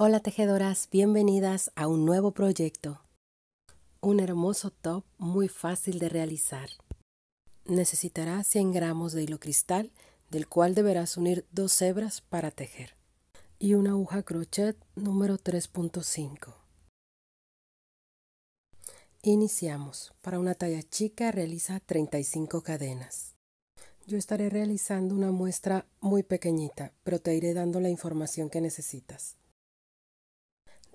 Hola tejedoras, bienvenidas a un nuevo proyecto. Un hermoso top muy fácil de realizar. Necesitarás 100 gramos de hilo cristal, del cual deberás unir dos hebras para tejer, y una aguja crochet número 3.5. Iniciamos. Para una talla chica realiza 35 cadenas. Yo estaré realizando una muestra muy pequeñita, pero te iré dando la información que necesitas.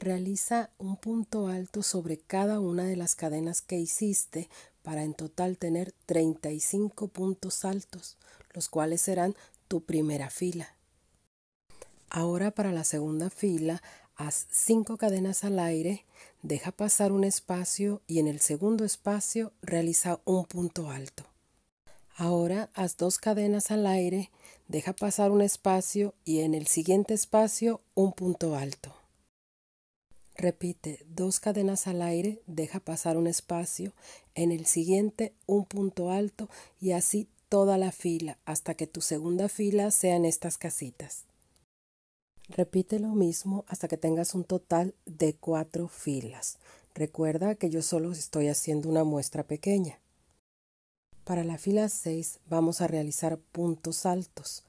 Realiza un punto alto sobre cada una de las cadenas que hiciste para en total tener 35 puntos altos, los cuales serán tu primera fila. Ahora para la segunda fila, haz 5 cadenas al aire, deja pasar un espacio y en el segundo espacio realiza un punto alto. Ahora haz dos cadenas al aire, deja pasar un espacio y en el siguiente espacio un punto alto. Repite, dos cadenas al aire, deja pasar un espacio, en el siguiente un punto alto y así toda la fila hasta que tu segunda fila sean estas casitas. Repite lo mismo hasta que tengas un total de cuatro filas. Recuerda que yo solo estoy haciendo una muestra pequeña. Para la fila 6 vamos a realizar puntos altos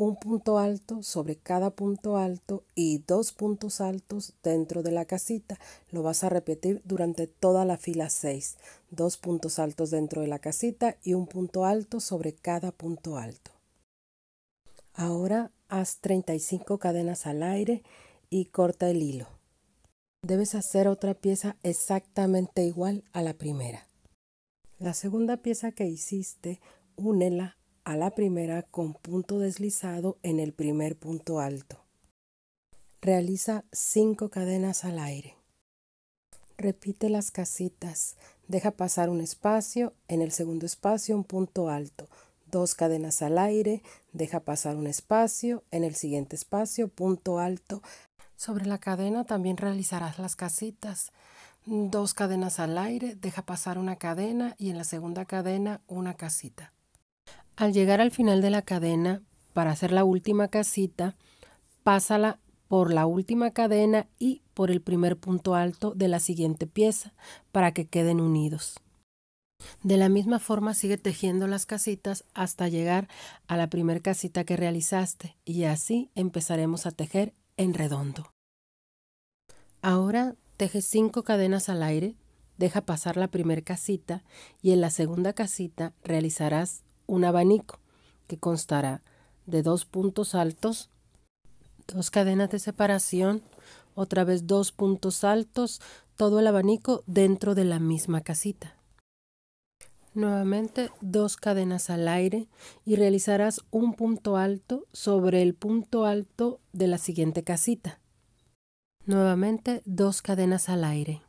un punto alto sobre cada punto alto y dos puntos altos dentro de la casita. Lo vas a repetir durante toda la fila 6. Dos puntos altos dentro de la casita y un punto alto sobre cada punto alto. Ahora haz 35 cadenas al aire y corta el hilo. Debes hacer otra pieza exactamente igual a la primera. La segunda pieza que hiciste, únela a la primera con punto deslizado en el primer punto alto. Realiza cinco cadenas al aire. Repite las casitas. Deja pasar un espacio, en el segundo espacio un punto alto. Dos cadenas al aire, deja pasar un espacio, en el siguiente espacio punto alto. Sobre la cadena también realizarás las casitas. Dos cadenas al aire, deja pasar una cadena y en la segunda cadena una casita. Al llegar al final de la cadena, para hacer la última casita, pásala por la última cadena y por el primer punto alto de la siguiente pieza para que queden unidos. De la misma forma sigue tejiendo las casitas hasta llegar a la primer casita que realizaste y así empezaremos a tejer en redondo. Ahora teje 5 cadenas al aire, deja pasar la primera casita y en la segunda casita realizarás un abanico que constará de dos puntos altos, dos cadenas de separación, otra vez dos puntos altos, todo el abanico dentro de la misma casita. Nuevamente dos cadenas al aire y realizarás un punto alto sobre el punto alto de la siguiente casita. Nuevamente dos cadenas al aire.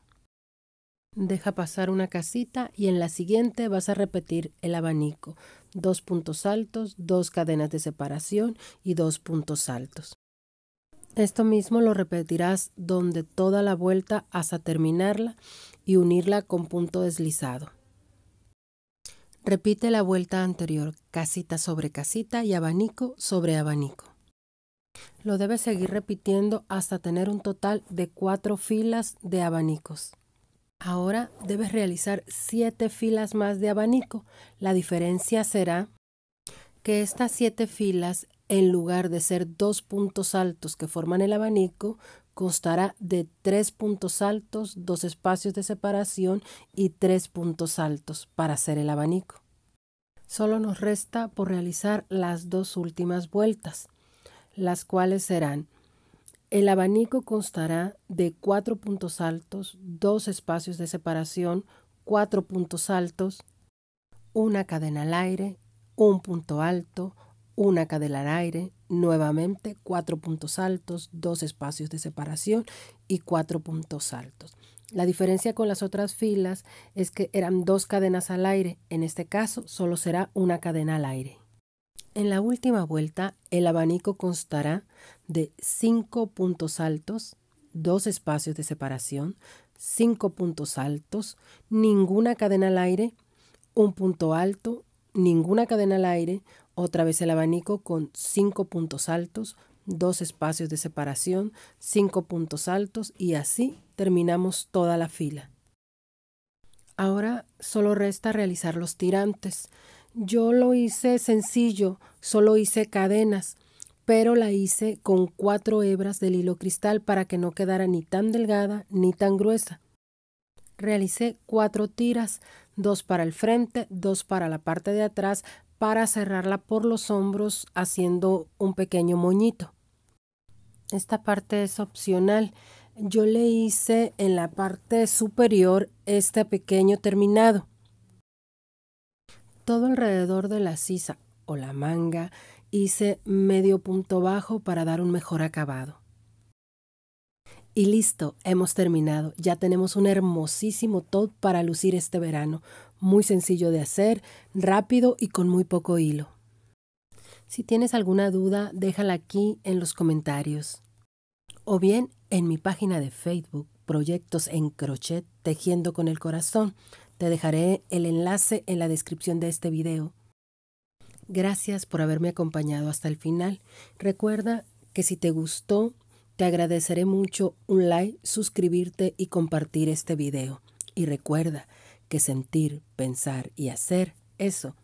Deja pasar una casita y en la siguiente vas a repetir el abanico. Dos puntos altos, dos cadenas de separación y dos puntos altos. Esto mismo lo repetirás donde toda la vuelta hasta terminarla y unirla con punto deslizado. Repite la vuelta anterior, casita sobre casita y abanico sobre abanico. Lo debes seguir repitiendo hasta tener un total de cuatro filas de abanicos. Ahora debes realizar siete filas más de abanico. La diferencia será que estas siete filas, en lugar de ser dos puntos altos que forman el abanico, constará de tres puntos altos, dos espacios de separación y tres puntos altos para hacer el abanico. Solo nos resta por realizar las dos últimas vueltas, las cuales serán el abanico constará de cuatro puntos altos, dos espacios de separación, cuatro puntos altos, una cadena al aire, un punto alto, una cadena al aire, nuevamente cuatro puntos altos, dos espacios de separación y cuatro puntos altos. La diferencia con las otras filas es que eran dos cadenas al aire, en este caso solo será una cadena al aire. En la última vuelta, el abanico constará de cinco puntos altos, dos espacios de separación, cinco puntos altos, ninguna cadena al aire, un punto alto, ninguna cadena al aire, otra vez el abanico con cinco puntos altos, dos espacios de separación, cinco puntos altos y así terminamos toda la fila. Ahora solo resta realizar los tirantes. Yo lo hice sencillo, solo hice cadenas, pero la hice con cuatro hebras del hilo cristal para que no quedara ni tan delgada ni tan gruesa. Realicé cuatro tiras, dos para el frente, dos para la parte de atrás, para cerrarla por los hombros haciendo un pequeño moñito. Esta parte es opcional. Yo le hice en la parte superior este pequeño terminado. Todo alrededor de la sisa o la manga hice medio punto bajo para dar un mejor acabado. Y listo, hemos terminado. Ya tenemos un hermosísimo top para lucir este verano. Muy sencillo de hacer, rápido y con muy poco hilo. Si tienes alguna duda, déjala aquí en los comentarios. O bien en mi página de Facebook, Proyectos en Crochet, Tejiendo con el Corazón. Te dejaré el enlace en la descripción de este video. Gracias por haberme acompañado hasta el final. Recuerda que si te gustó, te agradeceré mucho un like, suscribirte y compartir este video. Y recuerda que sentir, pensar y hacer, eso,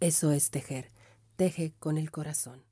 eso es tejer. Teje con el corazón.